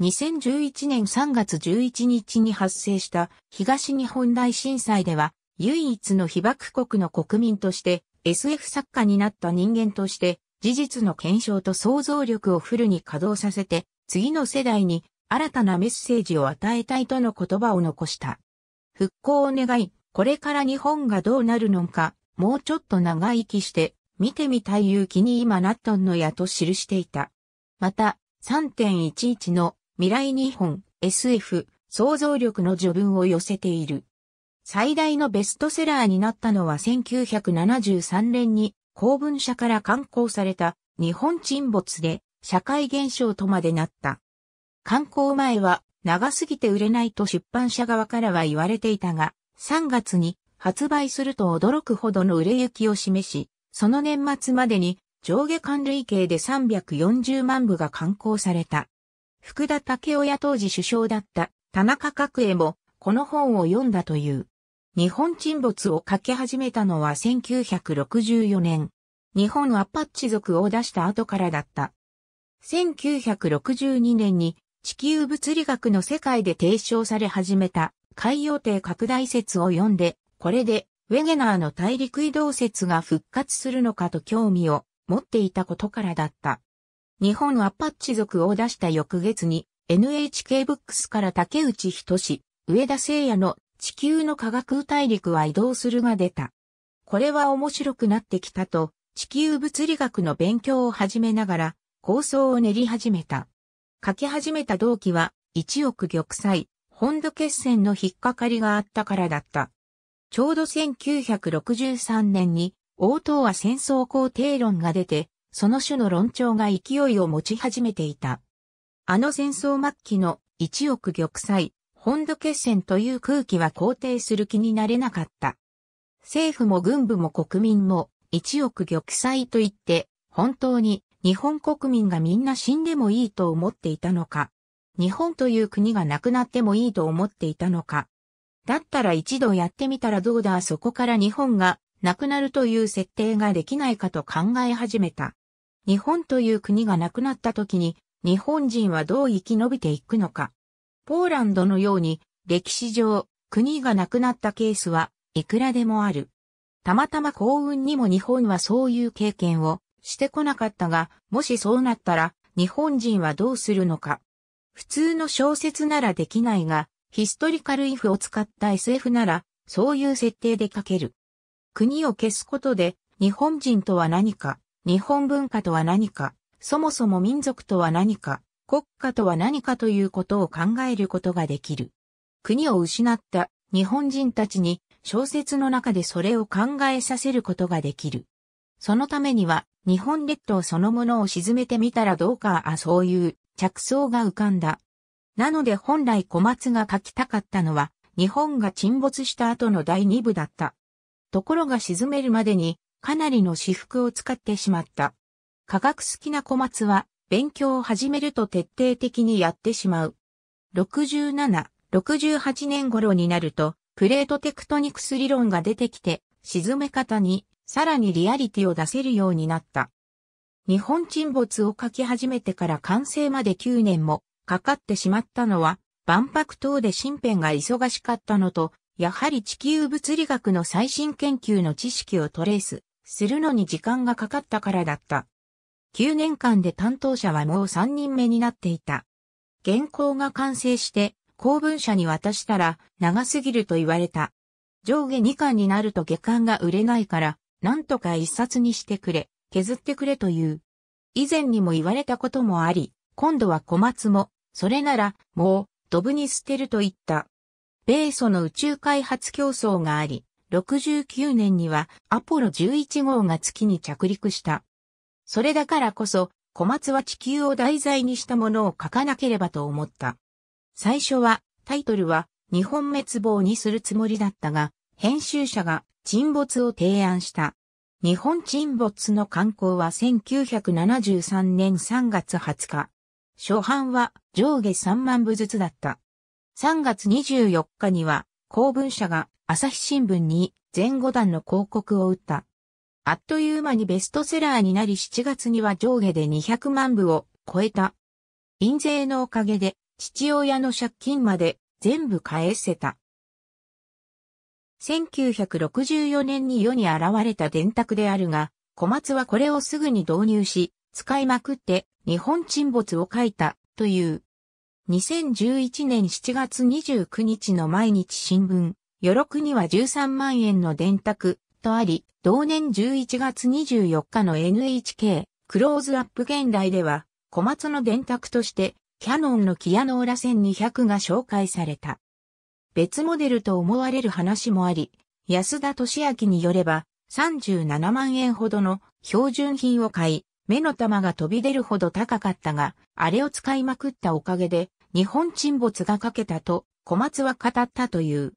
2011年3月11日に発生した東日本大震災では、唯一の被爆国の国民として SF 作家になった人間として、事実の検証と想像力をフルに稼働させて、次の世代に新たなメッセージを与えたいとの言葉を残した。復興を願い、これから日本がどうなるのか、もうちょっと長生きして、見てみたい勇気に今なっとんのやと記していた。また、3.11の未来日本 SF 想像力の序文を寄せている。最大のベストセラーになったのは1973年に公文社から刊行された日本沈没で社会現象とまでなった。刊行前は長すぎて売れないと出版社側からは言われていたが、3月に発売すると驚くほどの売れ行きを示し、その年末までに上下間類計で340万部が刊行された。福田武雄や当時首相だった田中角栄もこの本を読んだという。日本沈没を書き始めたのは1964年。日本アパッチ族を出した後からだった。1962年に地球物理学の世界で提唱され始めた海洋艇拡大説を読んで、これでウェゲナーの大陸移動説が復活するのかと興味を持っていたことからだった。日本アパッチ族を出した翌月に NHK ブックスから竹内仁上田聖也の地球の科学大陸は移動するが出た。これは面白くなってきたと、地球物理学の勉強を始めながら、構想を練り始めた。書き始めた動機は、一億玉砕、本土決戦の引っかかりがあったからだった。ちょうど1963年に、応答は戦争肯定論が出て、その種の論調が勢いを持ち始めていた。あの戦争末期の一億玉砕、本土決戦という空気は肯定する気になれなかった。政府も軍部も国民も一億玉砕と言って、本当に日本国民がみんな死んでもいいと思っていたのか。日本という国がなくなってもいいと思っていたのか。だったら一度やってみたらどうだそこから日本がなくなるという設定ができないかと考え始めた。日本という国がなくなった時に、日本人はどう生き延びていくのか。ポーランドのように、歴史上、国がなくなったケースはいくらでもある。たまたま幸運にも日本はそういう経験をしてこなかったが、もしそうなったら日本人はどうするのか。普通の小説ならできないが、ヒストリカルイフを使った SF なら、そういう設定で書ける。国を消すことで、日本人とは何か、日本文化とは何か、そもそも民族とは何か、国家とは何かということを考えることができる。国を失った日本人たちに小説の中でそれを考えさせることができる。そのためには日本列島そのものを沈めてみたらどうか、あ、そういう着想が浮かんだ。なので本来小松が書きたかったのは日本が沈没した後の第二部だった。ところが沈めるまでにかなりの私服を使ってしまった。科学好きな小松は、勉強を始めると徹底的にやってしまう。67、68年頃になると、プレートテクトニクス理論が出てきて、沈め方に、さらにリアリティを出せるようになった。日本沈没を書き始めてから完成まで9年もかかってしまったのは、万博等で身辺が忙しかったのと、やはり地球物理学の最新研究の知識をトレースするのに時間がかかったからだった。9年間で担当者はもう3人目になっていた。原稿が完成して、公文社に渡したら長すぎると言われた。上下2巻になると下巻が売れないから、なんとか1冊にしてくれ、削ってくれという。以前にも言われたこともあり、今度は小松も、それなら、もう、ドブに捨てると言った。米ソの宇宙開発競争があり、69年にはアポロ11号が月に着陸した。それだからこそ、小松は地球を題材にしたものを書かなければと思った。最初は、タイトルは、日本滅亡にするつもりだったが、編集者が沈没を提案した。日本沈没の観光は1973年3月20日。初版は上下3万部ずつだった。3月24日には、公文社が朝日新聞に前後段の広告を打った。あっという間にベストセラーになり7月には上下で200万部を超えた。印税のおかげで父親の借金まで全部返せた。1964年に世に現れた電卓であるが、小松はこれをすぐに導入し、使いまくって日本沈没を書いたという。2011年7月29日の毎日新聞、余力には13万円の電卓とあり、同年11月24日の NHK クローズアップ現代では、小松の電卓として、キャノンのキアノーラ1200が紹介された。別モデルと思われる話もあり、安田俊明によれば、37万円ほどの標準品を買い、目の玉が飛び出るほど高かったが、あれを使いまくったおかげで、日本沈没がかけたと、小松は語ったという。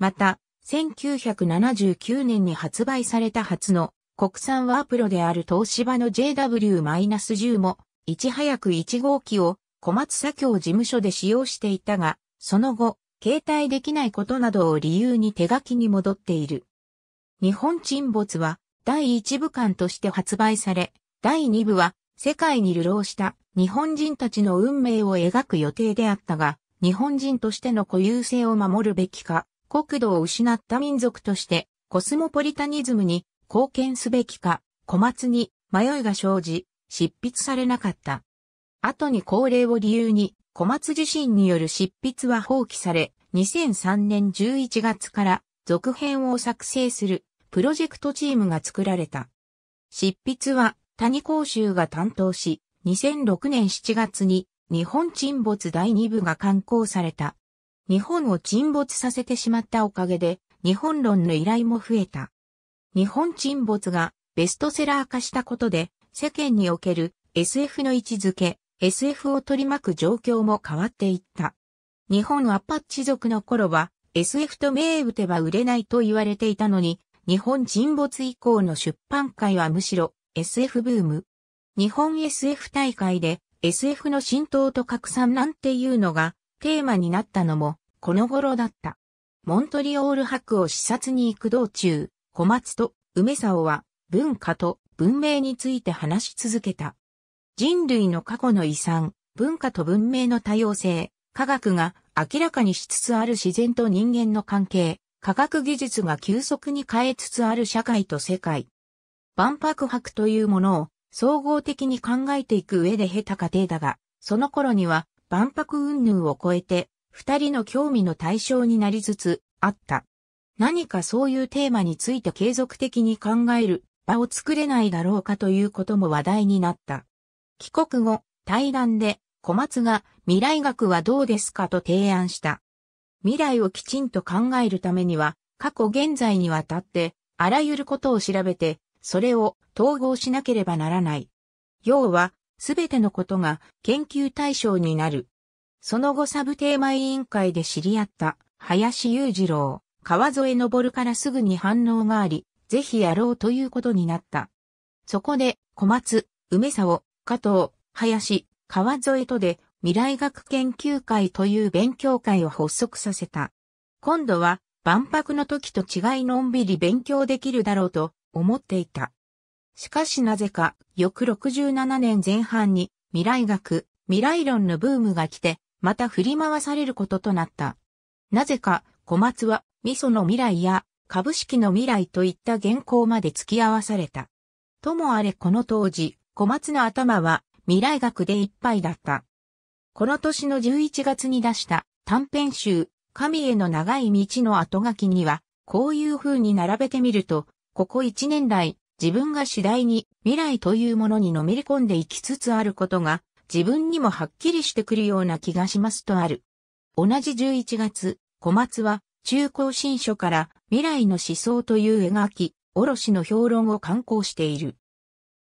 また、1979年に発売された初の国産ワープロである東芝の JW-10 も、いち早く1号機を小松左京事務所で使用していたが、その後、携帯できないことなどを理由に手書きに戻っている。日本沈没は第1部間として発売され、第2部は世界に流浪した日本人たちの運命を描く予定であったが、日本人としての固有性を守るべきか、国土を失った民族として、コスモポリタニズムに貢献すべきか、小松に迷いが生じ、執筆されなかった。後に高齢を理由に、小松自身による執筆は放棄され、2003年11月から続編を作成するプロジェクトチームが作られた。執筆は谷公衆が担当し、2006年7月に日本沈没第2部が刊行された。日本を沈没させてしまったおかげで、日本論の依頼も増えた。日本沈没がベストセラー化したことで、世間における SF の位置づけ、SF を取り巻く状況も変わっていった。日本アパッチ族の頃は SF と銘打てば売れないと言われていたのに、日本沈没以降の出版界はむしろ SF ブーム。日本 SF 大会で SF の浸透と拡散なんていうのがテーマになったのも、この頃だった。モントリオール博を視察に行く道中、小松と梅沢は文化と文明について話し続けた。人類の過去の遺産、文化と文明の多様性、科学が明らかにしつつある自然と人間の関係、科学技術が急速に変えつつある社会と世界。万博博というものを総合的に考えていく上で経た過程だが、その頃には万博云々を超えて、二人の興味の対象になりつつあった。何かそういうテーマについて継続的に考える場を作れないだろうかということも話題になった。帰国後、対談で小松が未来学はどうですかと提案した。未来をきちんと考えるためには、過去現在にわたって、あらゆることを調べて、それを統合しなければならない。要は、すべてのことが研究対象になる。その後サブテーマ委員会で知り合った林裕二郎、川添昇からすぐに反応があり、ぜひやろうということになった。そこで小松、梅沢、加藤、林、川添とで未来学研究会という勉強会を発足させた。今度は万博の時と違いのんびり勉強できるだろうと思っていた。しかしなぜか、翌67年前半に、未来学、未来論のブームが来て、また振り回されることとなった。なぜか、小松は、味噌の未来や、株式の未来といった原稿まで付き合わされた。ともあれこの当時、小松の頭は、未来学でいっぱいだった。この年の11月に出した短編集、神への長い道の後書きには、こういう風に並べてみると、ここ1年来、自分が次第に未来というものにのめり込んでいきつつあることが自分にもはっきりしてくるような気がしますとある。同じ11月、小松は中高新書から未来の思想という描き、卸の評論を刊行している。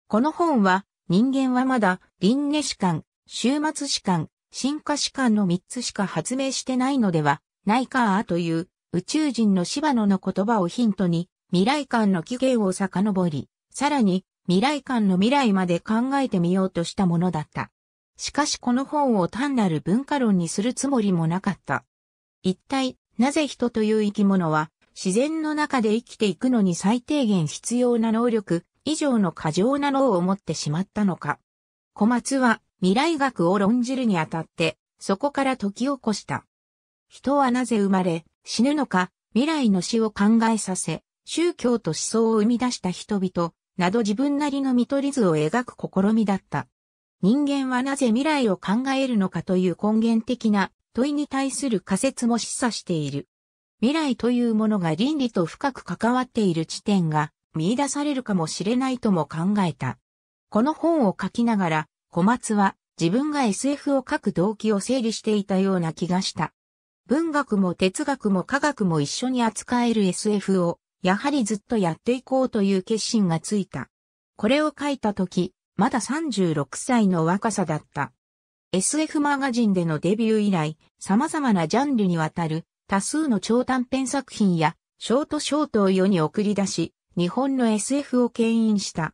この本は人間はまだ輪廻史観、終末史観、進化史観の3つしか発明してないのではないかという宇宙人の芝野の言葉をヒントに未来観の起源を遡り、さらに未来観の未来まで考えてみようとしたものだった。しかしこの本を単なる文化論にするつもりもなかった。一体、なぜ人という生き物は、自然の中で生きていくのに最低限必要な能力以上の過剰な脳を持ってしまったのか。小松は未来学を論じるにあたって、そこから解き起こした。人はなぜ生まれ、死ぬのか、未来の死を考えさせ、宗教と思想を生み出した人々、など自分なりの見取り図を描く試みだった。人間はなぜ未来を考えるのかという根源的な問いに対する仮説も示唆している。未来というものが倫理と深く関わっている地点が見出されるかもしれないとも考えた。この本を書きながら、小松は自分が SF を書く動機を整理していたような気がした。文学も哲学も科学も一緒に扱える SF をやはりずっとやっていこうという決心がついた。これを書いた時、まだ36歳の若さだった。SF マガジンでのデビュー以来、様々なジャンルにわたる多数の長短編作品やショートショートを世に送り出し、日本の SF を牽引した。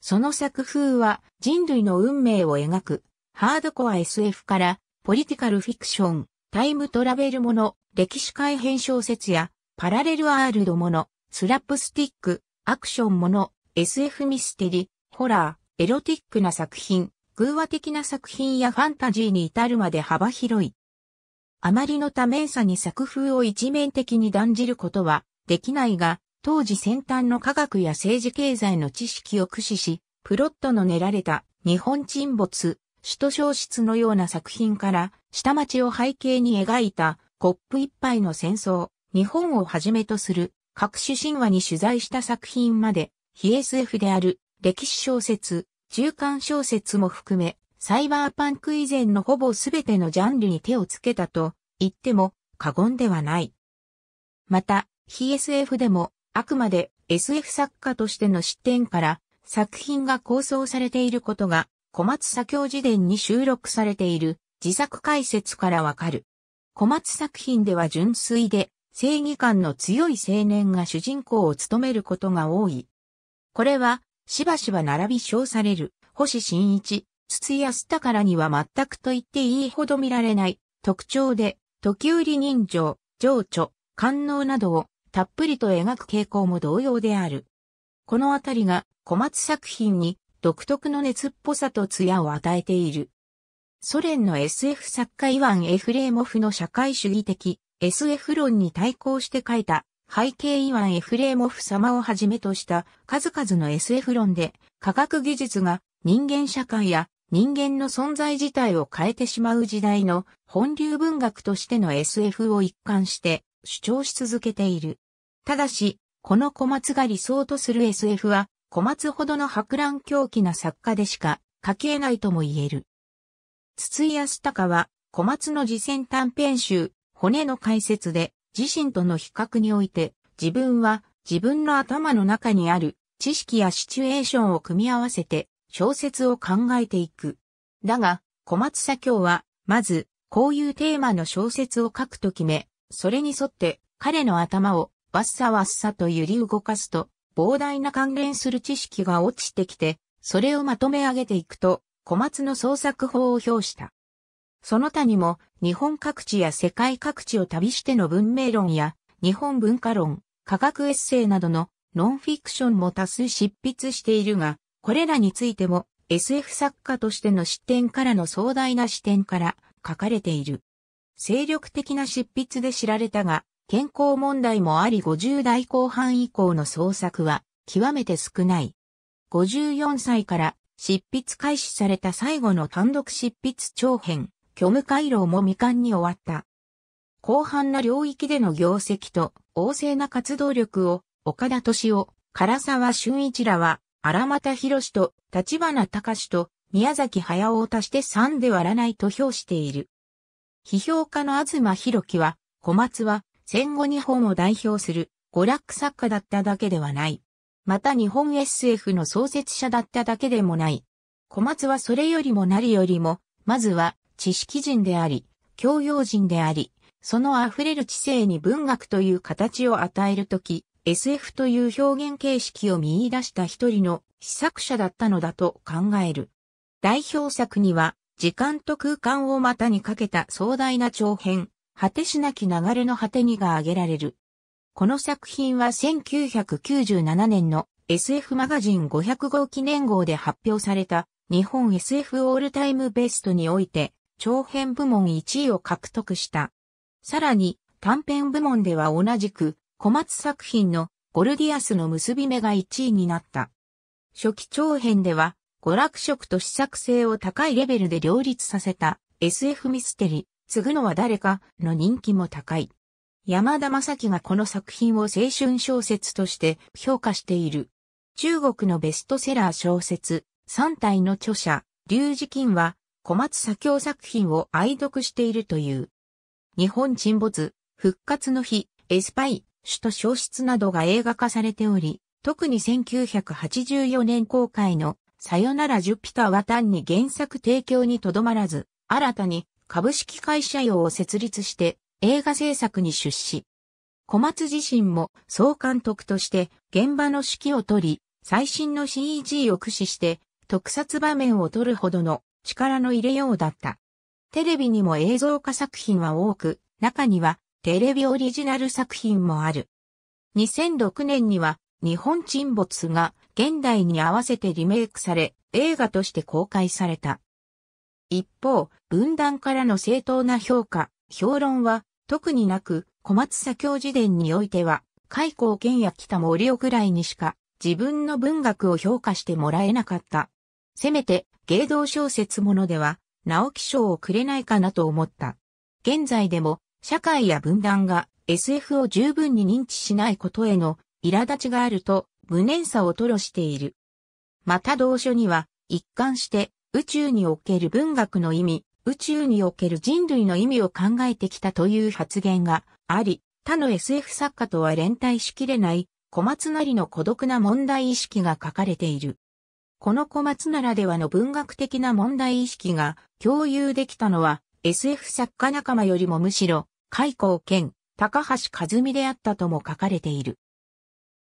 その作風は人類の運命を描く、ハードコア SF から、ポリティカルフィクション、タイムトラベルもの、歴史改変小説や、パラレルワールドもの、スラップスティック、アクションもの、SF ミステリ、ホラー、エロティックな作品、偶話的な作品やファンタジーに至るまで幅広い。あまりの多面さに作風を一面的に断じることはできないが、当時先端の科学や政治経済の知識を駆使し、プロットの練られた日本沈没、首都消失のような作品から、下町を背景に描いたコップ一杯の戦争、日本をはじめとする各種神話に取材した作品まで、非 SF である歴史小説、中間小説も含め、サイバーパンク以前のほぼ全てのジャンルに手をつけたと言っても過言ではない。また、非 SF でもあくまで SF 作家としての視点から作品が構想されていることが小松左京辞典に収録されている自作解説からわかる。小松作品では純粋で正義感の強い青年が主人公を務めることが多い。これは、しばしば並び称される、星新一、筒たか宝には全くと言っていいほど見られない特徴で、時売人情、情緒、感能などをたっぷりと描く傾向も同様である。このあたりが小松作品に独特の熱っぽさと艶を与えている。ソ連の SF 作家イワン・エフレーモフの社会主義的 SF 論に対抗して書いた背景イワン・エフレーモフ様をはじめとした数々の SF 論で科学技術が人間社会や人間の存在自体を変えてしまう時代の本流文学としての SF を一貫して主張し続けている。ただし、この小松が理想とする SF は小松ほどの博覧狂気な作家でしか書き得ないとも言える。筒井康隆は小松の次戦短編集、骨の解説で自身との比較において自分は自分の頭の中にある知識やシチュエーションを組み合わせて小説を考えていく。だが、小松左京は、まず、こういうテーマの小説を書くと決め、それに沿って彼の頭をわっさわっさと揺り動かすと、膨大な関連する知識が落ちてきて、それをまとめ上げていくと、小松の創作法を表した。その他にも、日本各地や世界各地を旅しての文明論や日本文化論、科学エッセイなどのノンフィクションも多数執筆しているが、これらについても SF 作家としての視点からの壮大な視点から書かれている。精力的な執筆で知られたが、健康問題もあり50代後半以降の創作は極めて少ない。54歳から執筆開始された最後の単独執筆長編、虚無回廊も未完に終わった。広範な領域での業績と旺盛な活動力を岡田敏夫、唐沢俊一らは荒俣博と立花隆と宮崎駿を足して3で割らないと評している。批評家の東博樹は、小松は戦後日本を代表する娯楽作家だっただけではない。また日本 SF の創設者だっただけでもない。小松はそれよりも何よりも、まずは知識人であり、教養人であり、その溢れる知性に文学という形を与えるとき、SF という表現形式を見出した一人の試作者だったのだと考える。代表作には、時間と空間を股にかけた壮大な長編、果てしなき流れの果てにが挙げられる。この作品は1997年の SF マガジン500号記念号で発表された日本 SF オールタイムベストにおいて長編部門1位を獲得した。さらに、短編部門では同じく、小松作品のゴルディアスの結び目が1位になった。初期長編では、娯楽色と試作性を高いレベルで両立させた SF ミステリ、ー、継ぐのは誰かの人気も高い。山田正樹がこの作品を青春小説として評価している。中国のベストセラー小説、3体の著者、リュウジキンは小松左京作品を愛読しているという。日本沈没、復活の日、エスパイ、首都消失などが映画化されており、特に1984年公開のさよならジュピターは単に原作提供にとどまらず、新たに株式会社用を設立して映画制作に出資。小松自身も総監督として現場の指揮を取り、最新の c g を駆使して特撮場面を撮るほどの力の入れようだった。テレビにも映像化作品は多く、中にはテレビオリジナル作品もある。2006年には日本沈没が現代に合わせてリメイクされ映画として公開された。一方、分断からの正当な評価、評論は特になく小松左京辞典においては開口剣や北森尾くらいにしか自分の文学を評価してもらえなかった。せめて芸道小説ものでは、直木賞をくれないかなと思った。現在でも、社会や分断が SF を十分に認知しないことへの苛立ちがあると、無念さを吐露している。また同書には、一貫して、宇宙における文学の意味、宇宙における人類の意味を考えてきたという発言があり、他の SF 作家とは連帯しきれない小松なりの孤独な問題意識が書かれている。この小松ならではの文学的な問題意識が共有できたのは SF 作家仲間よりもむしろ、海光兼高橋和美であったとも書かれている。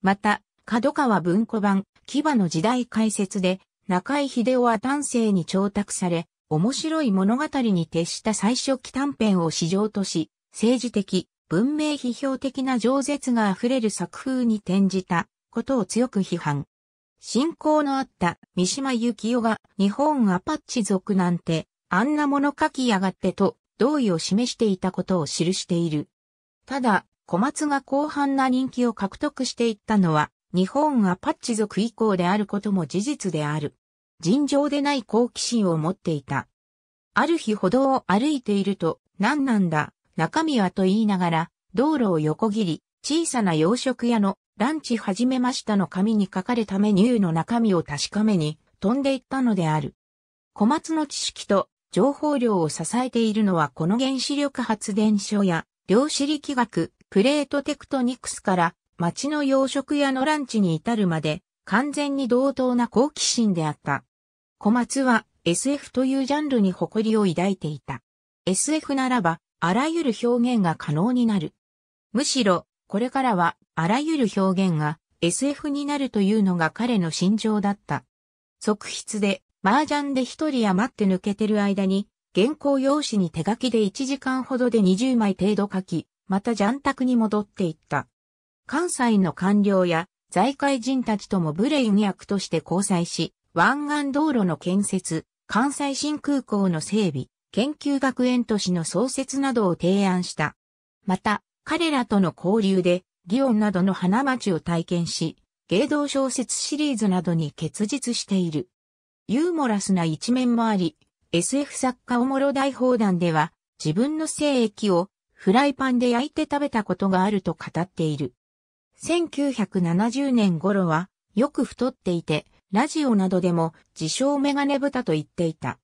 また、角川文庫版、牙の時代解説で、中井秀夫は男性に調達され、面白い物語に徹した最初期短編を史上とし、政治的、文明批評的な饒舌が溢れる作風に転じたことを強く批判。信仰のあった三島由紀夫が日本アパッチ族なんてあんなもの書きやがってと同意を示していたことを記している。ただ、小松が広範な人気を獲得していったのは日本アパッチ族以降であることも事実である。尋常でない好奇心を持っていた。ある日歩道を歩いていると、何なんだ、中身はと言いながら、道路を横切り、小さな洋食屋のランチ始めましたの紙に書かれたメニューの中身を確かめに飛んでいったのである。小松の知識と情報量を支えているのはこの原子力発電所や量子力学、プレートテクトニクスから町の洋食屋のランチに至るまで完全に同等な好奇心であった。小松は SF というジャンルに誇りを抱いていた。SF ならばあらゆる表現が可能になる。むしろこれからはあらゆる表現が SF になるというのが彼の心情だった。側筆で、麻雀で一人余って抜けてる間に、原稿用紙に手書きで1時間ほどで20枚程度書き、また雀卓に戻っていった。関西の官僚や財界人たちともブレイン役として交際し、湾岸道路の建設、関西新空港の整備、研究学園都市の創設などを提案した。また、彼らとの交流で、祇園などの花街を体験し、芸道小説シリーズなどに結実している。ユーモラスな一面もあり、SF 作家おもろ大砲弾では、自分の精液をフライパンで焼いて食べたことがあると語っている。1970年頃は、よく太っていて、ラジオなどでも自称メガネ豚と言っていた。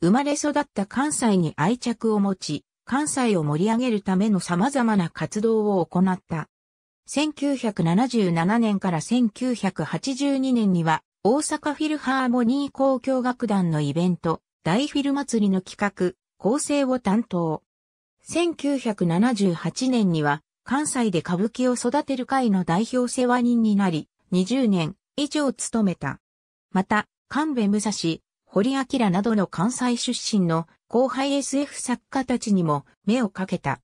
生まれ育った関西に愛着を持ち、関西を盛り上げるための様々な活動を行った。1977年から1982年には、大阪フィルハーモニー交響楽団のイベント、大フィル祭りの企画、構成を担当。1978年には、関西で歌舞伎を育てる会の代表世話人になり、20年以上務めた。また、神戸武蔵、堀明などの関西出身の後輩 SF 作家たちにも目をかけた。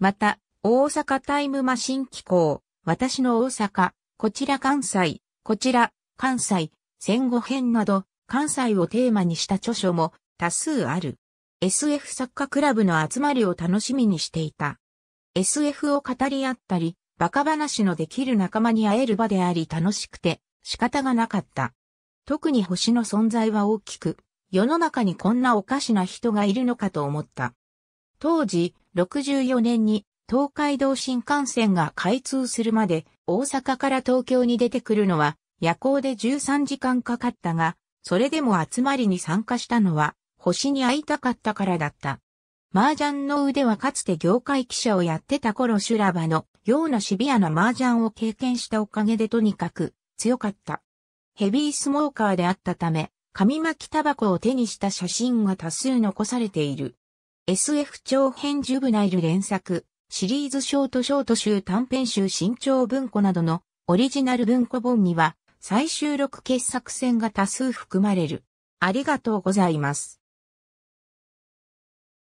また、大阪タイムマシン機構、私の大阪、こちら関西、こちら関西、戦後編など、関西をテーマにした著書も多数ある。SF 作家クラブの集まりを楽しみにしていた。SF を語り合ったり、バカ話のできる仲間に会える場であり楽しくて仕方がなかった。特に星の存在は大きく、世の中にこんなおかしな人がいるのかと思った。当時、64年に東海道新幹線が開通するまで大阪から東京に出てくるのは夜行で13時間かかったが、それでも集まりに参加したのは星に会いたかったからだった。麻雀の腕はかつて業界記者をやってた頃修羅場のようなシビアな麻雀を経験したおかげでとにかく強かった。ヘビースモーカーであったため、紙巻きタバコを手にした写真が多数残されている。SF 長編ジュブナイル連作、シリーズショートショート集短編集新潮文庫などのオリジナル文庫本には最終録傑作選が多数含まれる。ありがとうございます。